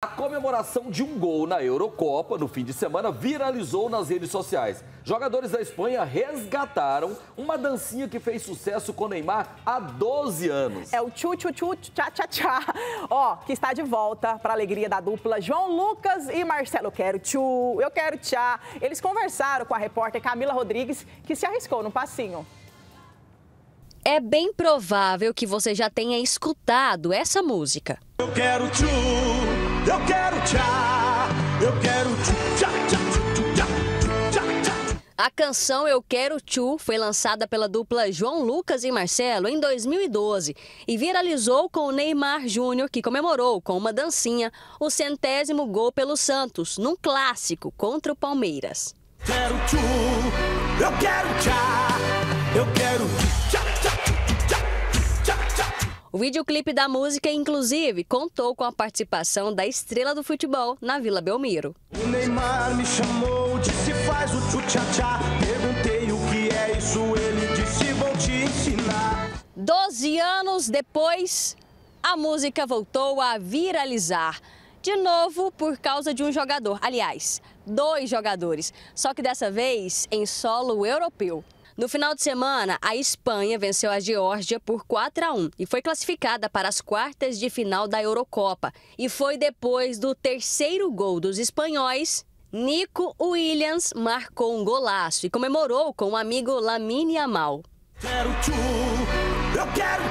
A comemoração de um gol na Eurocopa no fim de semana viralizou nas redes sociais. Jogadores da Espanha resgataram uma dancinha que fez sucesso com Neymar há 12 anos. É o tchu tchu tchu tchá tchá tchá. Ó, que está de volta para a alegria da dupla João Lucas e Marcelo. Eu quero tchu, eu quero tchá. Eles conversaram com a repórter Camila Rodrigues, que se arriscou no passinho. É bem provável que você já tenha escutado essa música. Eu quero tchu. Eu quero tchá, eu quero tchá, tchá, tchá, tchá, tchá. A canção Eu Quero Tchu foi lançada pela dupla João Lucas e Marcelo em 2012 e viralizou com o Neymar Júnior, que comemorou com uma dancinha o centésimo gol pelo Santos, num clássico contra o Palmeiras. Quero tchu, eu quero tchá, eu quero tchá. O videoclipe da música, inclusive, contou com a participação da estrela do futebol na Vila Belmiro. O Neymar me chamou, disse faz o tchutchá, perguntei o que é isso, ele disse vou te ensinar. Doze anos depois, a música voltou a viralizar. De novo, por causa de um jogador. Aliás, dois jogadores. Só que dessa vez em solo europeu. No final de semana, a Espanha venceu a Geórgia por 4 a 1 e foi classificada para as quartas de final da Eurocopa. E foi depois do terceiro gol dos espanhóis Nico Williams marcou um golaço e comemorou com o amigo Lamine Amal. Quero eu quero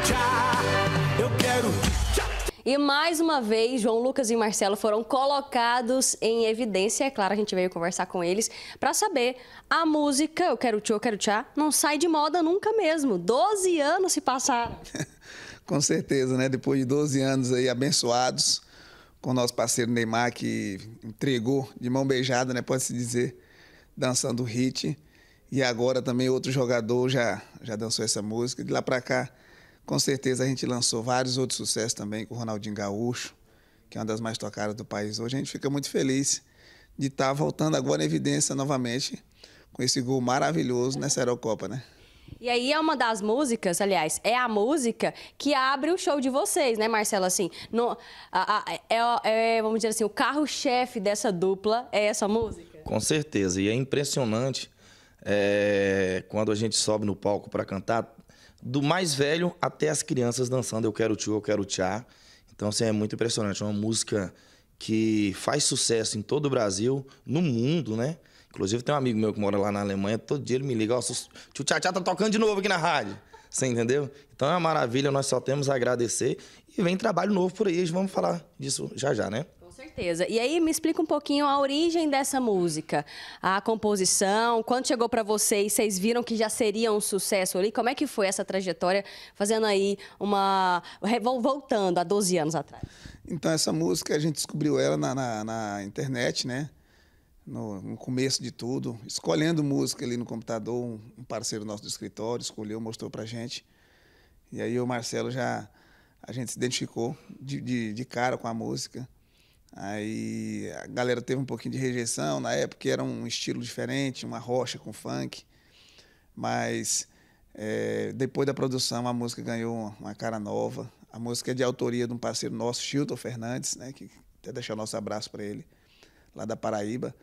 e mais uma vez, João Lucas e Marcelo foram colocados em evidência. É claro, a gente veio conversar com eles para saber a música Eu Quero Tchô, Eu Quero Tchá não sai de moda nunca mesmo. 12 anos se passaram. com certeza, né? Depois de 12 anos aí abençoados com o nosso parceiro Neymar, que entregou de mão beijada, né? Pode-se dizer, dançando o hit. E agora também outro jogador já, já dançou essa música. De lá para cá, com certeza a gente lançou vários outros sucessos também com o Ronaldinho Gaúcho, que é uma das mais tocadas do país hoje. A gente fica muito feliz de estar tá voltando agora em evidência novamente com esse gol maravilhoso nessa Eurocopa, né? E aí é uma das músicas, aliás, é a música que abre o show de vocês, né, Marcelo? Assim, no, a, a, é, é, vamos dizer assim, o carro-chefe dessa dupla é essa música. Com certeza, e é impressionante é, quando a gente sobe no palco para cantar, do mais velho até as crianças dançando Eu Quero Tio, Eu Quero Tchá. Então, assim, é muito impressionante. É uma música que faz sucesso em todo o Brasil, no mundo, né? Inclusive, tem um amigo meu que mora lá na Alemanha, todo dia ele me liga, ó, oh, tio Tchá Tchá tá tocando de novo aqui na rádio. Você entendeu? Então é uma maravilha, nós só temos a agradecer. E vem trabalho novo por aí, vamos falar disso já já, né? certeza. E aí me explica um pouquinho a origem dessa música, a composição, quando chegou para vocês, vocês viram que já seria um sucesso ali? Como é que foi essa trajetória, fazendo aí uma... voltando a 12 anos atrás? Então, essa música, a gente descobriu ela na, na, na internet, né? No, no, começo de tudo, escolhendo música ali no computador, um, um parceiro nosso do escritório escolheu, mostrou pra gente. E aí o Marcelo já, a gente se identificou de, de, de cara com a música. Aí a galera teve um pouquinho de rejeição, na época era um estilo diferente, uma rocha com funk. Mas é, depois da produção a música ganhou uma cara nova. A música é de autoria de um parceiro nosso, Chilton Fernandes, né, que até deixar o nosso abraço para ele, lá da Paraíba.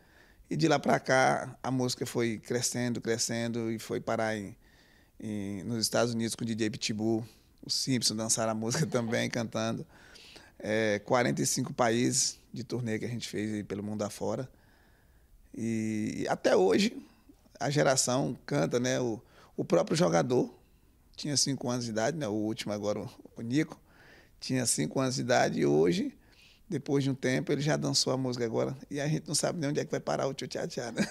E de lá para cá a música foi crescendo, crescendo e foi parar em, em, nos Estados Unidos com o DJ Pitbull. O Simpson dançaram a música também, cantando é, 45 países de turnê que a gente fez pelo mundo afora. E, e até hoje a geração canta, né? O, o próprio jogador tinha 5 anos de idade, né? O último agora, o, Nico, tinha 5 anos de idade e hoje, depois de um tempo, ele já dançou a música agora. E a gente não sabe nem onde é que vai parar o tchutchá né?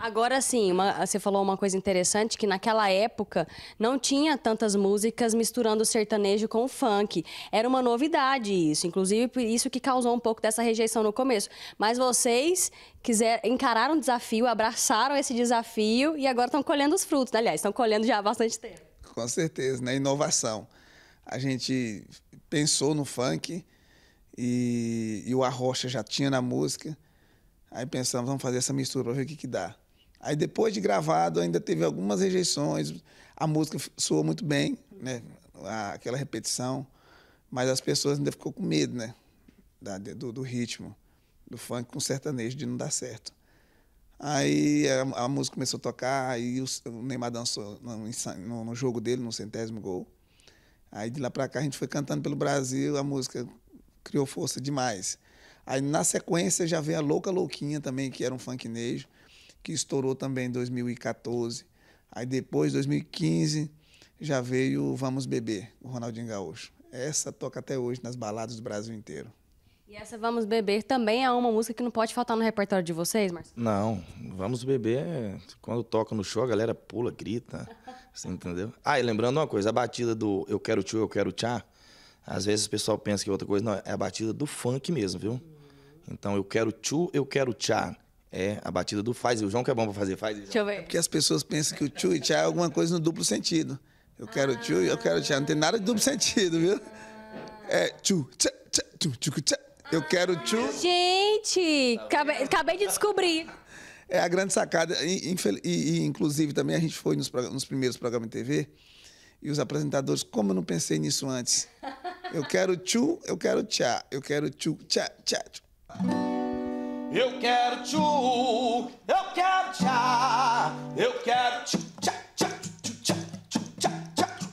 Agora sim, uma, você falou uma coisa interessante que naquela época não tinha tantas músicas misturando o sertanejo com o funk. Era uma novidade isso, inclusive isso que causou um pouco dessa rejeição no começo. Mas vocês quiser encararam o desafio, abraçaram esse desafio e agora estão colhendo os frutos. Aliás, estão colhendo já há bastante tempo. Com certeza, né? Inovação. A gente pensou no funk e, e o Arrocha já tinha na música. Aí pensamos, vamos fazer essa mistura para ver o que, que dá. Aí depois de gravado ainda teve algumas rejeições. A música soou muito bem, né? Aquela repetição, mas as pessoas ainda ficou com medo, né? Da, do, do, ritmo, do funk com sertanejo de não dar certo. Aí a, a música começou a tocar, aí o, Neymar dançou no, no jogo dele, no centésimo gol. Aí de lá para cá a gente foi cantando pelo Brasil, a música criou força demais. Aí na sequência já veio a Louca Louquinha também, que era um funk nejo que estourou também em 2014. Aí depois, 2015, já veio Vamos Beber, o Ronaldinho Gaúcho. Essa toca até hoje nas baladas do Brasil inteiro. E essa Vamos Beber também é uma música que não pode faltar no repertório de vocês, Marcelo? Não, Vamos Beber, é quando toca no show, a galera pula, grita, você entendeu? Ah, e lembrando uma coisa, a batida do Eu Quero Tio, Eu Quero Tchá, às vezes o pessoal pensa que é outra coisa, não, é a batida do funk mesmo, viu? Então, Eu Quero Tchu, Eu Quero Tchá. É, a batida do faz. E o João que é bom pra fazer, faz. Deixa eu ver. É porque as pessoas pensam que o tchu e tchá é alguma coisa no duplo sentido. Eu quero tchu e eu quero tchá. Não tem nada de duplo sentido, viu? É tchu, tchá, tchá, tchu, tchu, tchá. Eu quero tchu. Gente, acabei, acabei de descobrir. É a grande sacada. E, e, inclusive, também a gente foi nos, nos primeiros programas de TV e os apresentadores, como eu não pensei nisso antes? Eu quero tchu, eu quero tchá, eu quero tchu, tchá, tchá, tchá. Eu quero tchu, eu quero tchá, eu quero tchu,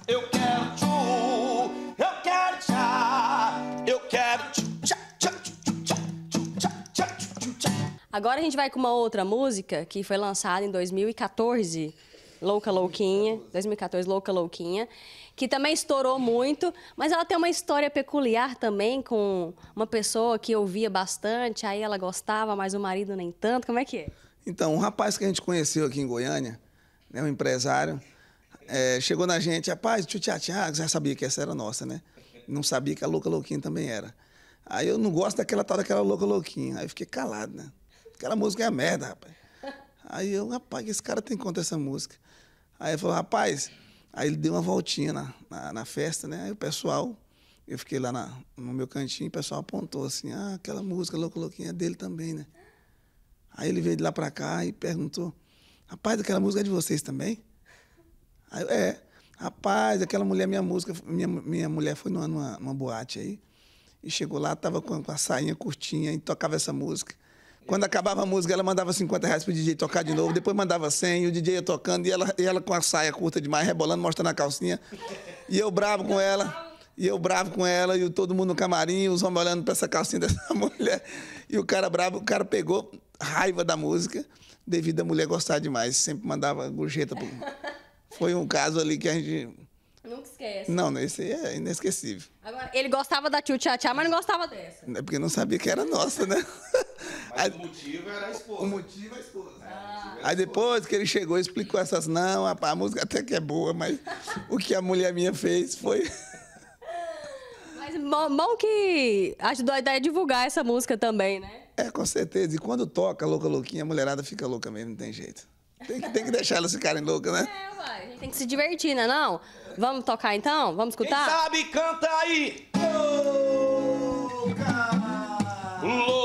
eu quero tchu, eu quero tchá, eu quero tchu, Agora a gente vai com uma outra música que foi lançada em 2014, Louca Louquinha, 2014 Louca Louquinha que também estourou muito, mas ela tem uma história peculiar também com uma pessoa que ouvia bastante, aí ela gostava, mas o marido nem tanto. Como é que é? Então, um rapaz que a gente conheceu aqui em Goiânia, né, um empresário, é, chegou na gente, rapaz, tio Thiago, já sabia que essa era nossa, né? Não sabia que a Louca Louquinha também era. Aí eu não gosto daquela tal daquela Louca Louquinha. Aí eu fiquei calado, né? Aquela música é merda, rapaz. Aí eu, rapaz, esse cara tem contar essa música. Aí ele falou, rapaz, Aí ele deu uma voltinha na, na, na festa, né? Aí o pessoal, eu fiquei lá na, no meu cantinho, o pessoal apontou assim, ah, aquela música louco louquinha é dele também, né? Aí ele veio de lá pra cá e perguntou, rapaz, aquela música é de vocês também? Aí eu, é, rapaz, aquela mulher, minha música, minha, minha mulher foi numa, numa, boate aí, e chegou lá, tava com, com a sainha curtinha e tocava essa música. Quando acabava a música, ela mandava 50 reais pro DJ tocar de novo, depois mandava 100, e o DJ ia tocando, e ela, e ela com a saia curta demais, rebolando, mostrando a calcinha. E eu bravo com ela, e eu bravo com ela, e todo mundo no camarim, os homens olhando pra essa calcinha dessa mulher. E o cara bravo, o cara pegou raiva da música, devido à mulher gostar demais, sempre mandava gorjeta. Pro... Foi um caso ali que a gente... Nunca esquece. Não, esse aí é inesquecível. Agora, ele gostava da tchutchá, mas não gostava dessa. É porque não sabia que era nossa, né? Aí, o motivo era a esposa. O motivo é a esposa. Ah. É aí depois que ele chegou, explicou essas, não, a, música até que é boa, mas o que a mulher minha fez foi. Mas bom, bom que ajudou a ideia divulgar essa música também, né? É, com certeza. E quando toca Louca Louquinha, a mulherada fica louca mesmo, não tem jeito. Tem que, tem que deixar elas ficarem loucas, né? É, uai, a gente tem que se divertir, né não? Vamos tocar então? Vamos escutar? Quem sabe, canta aí! Louca! Louca!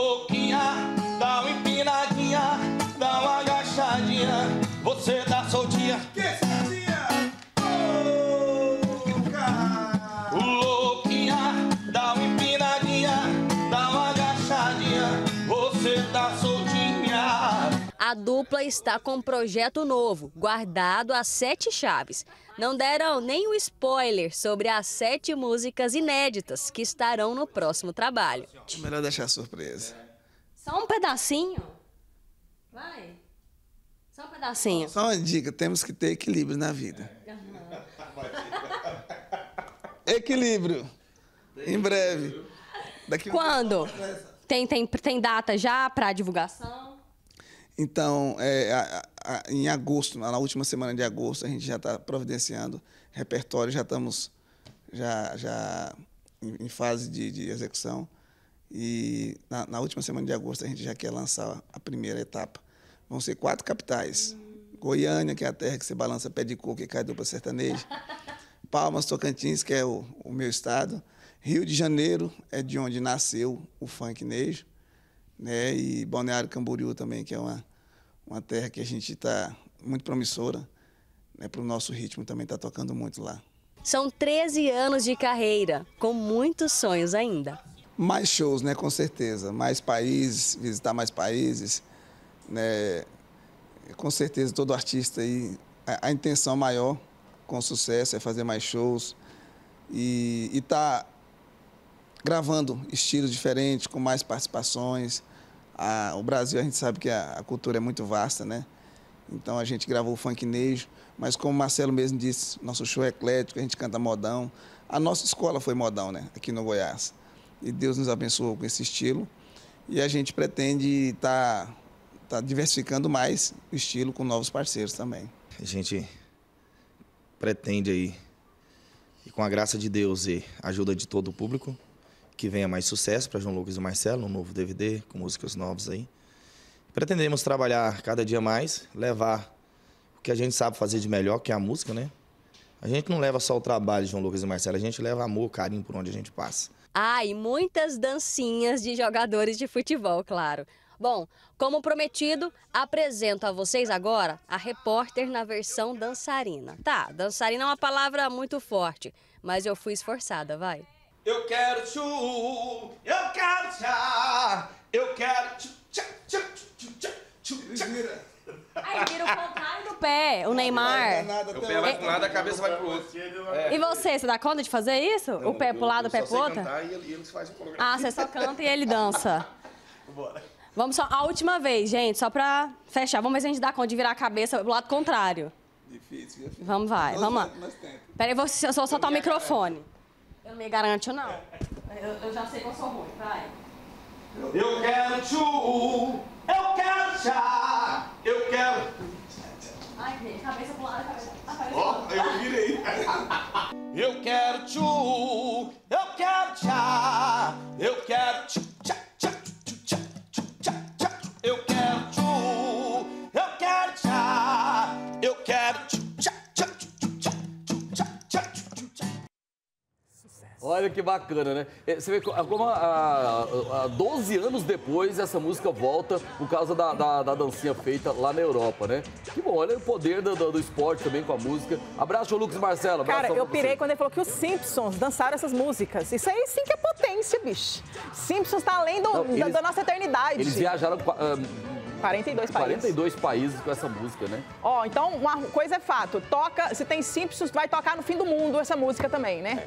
a dupla está com um projeto novo, guardado a sete chaves. Não deram nem um spoiler sobre as sete músicas inéditas que estarão no próximo trabalho. Melhor deixar surpresa. Só um pedacinho? Vai. Só um pedacinho. Só uma dica, temos que ter equilíbrio na vida. equilíbrio. Em breve. Daqui Quando? Tem, tem, tem data já para divulgação? Então, é, a, a, em agosto, na última semana de agosto, a gente já está providenciando repertório, já estamos já, já em, fase de, de, execução. E na, na, última semana de agosto a gente já quer lançar a primeira etapa. Vão ser quatro capitais. Goiânia, que é a terra que você balança pé de coco e cai dupla sertaneja. Palmas, Tocantins, que é o, o meu estado. Rio de Janeiro é de onde nasceu o funk nejo né? E Balneário Camboriú também, que é uma, uma terra que a gente está muito promissora, né? Para o nosso ritmo também está tocando muito lá. São 13 anos de carreira, com muitos sonhos ainda. Mais shows, né? Com certeza. Mais países, visitar mais países, né? Com certeza todo artista aí a, a intenção maior com sucesso é fazer mais shows e, estar tá gravando estilos diferentes, com mais participações, a, o Brasil, a gente sabe que a, a, cultura é muito vasta, né? Então a gente gravou o funk nejo, mas como o Marcelo mesmo disse, nosso show é eclético, a gente canta modão. A nossa escola foi modão, né? Aqui no Goiás. E Deus nos abençoou com esse estilo. E a gente pretende estar tá, tá diversificando mais o estilo com novos parceiros também. A gente pretende aí, e com a graça de Deus e ajuda de todo o público, que venha mais sucesso para João Lucas e Marcelo, um novo DVD com músicas novas aí. Pretendemos trabalhar cada dia mais, levar o que a gente sabe fazer de melhor, que é a música, né? A gente não leva só o trabalho de João Lucas e Marcelo, a gente leva amor, carinho por onde a gente passa. Ah, e muitas dancinhas de jogadores de futebol, claro. Bom, como prometido, apresento a vocês agora a repórter na versão dançarina. Tá, dançarina é uma palavra muito forte, mas eu fui esforçada, vai. Eu quero tchu, eu quero tchá, eu quero tchu, tchá, tchá, tchu, tchá, tchu, tchá. Aí vira o contrário do pé, o Neymar. O pé vai pra um lado, a cabeça vai pro outro. É. E você, você dá conta de fazer isso? o pé pro lado, o pé pro outro? Cantar e ele, eles fazem um ah, você só canta e ele dança. Bora. Vamos só, a última vez, gente, só pra fechar. Vamos ver se a gente dá conta de virar a cabeça pro lado contrário. Difícil, difícil. Vamos, vai, vamos lá. Peraí, eu vou, vou soltar o microfone. Eu não me garanto, não. Eu, eu já sei que eu sou ruim, vai. Eu quero tchu, eu quero chá, eu quero... Ai, gente, cabeça pro lado, cabeça... Ah, Ó, oh, eu virei. que bacana, né? É, você vê ah, como a, a, 12 anos depois essa música volta por causa da, da, da, dancinha feita lá na Europa, né? Que bom, olha o poder do, do, do esporte também com a música. Abraço, Lucas Marcelo. Cara, eu pirei você. quando ele falou que os Simpsons dançaram essas músicas. Isso aí sim que é potência, bicho. Simpsons tá além do, Não, eles, da, da, nossa eternidade. Eles viajaram. Um, 42 ah, países. 42 países com essa música, né? Ó, oh, então uma coisa é fato, toca, se tem Simpsons, vai tocar no fim do mundo essa música também, né? É.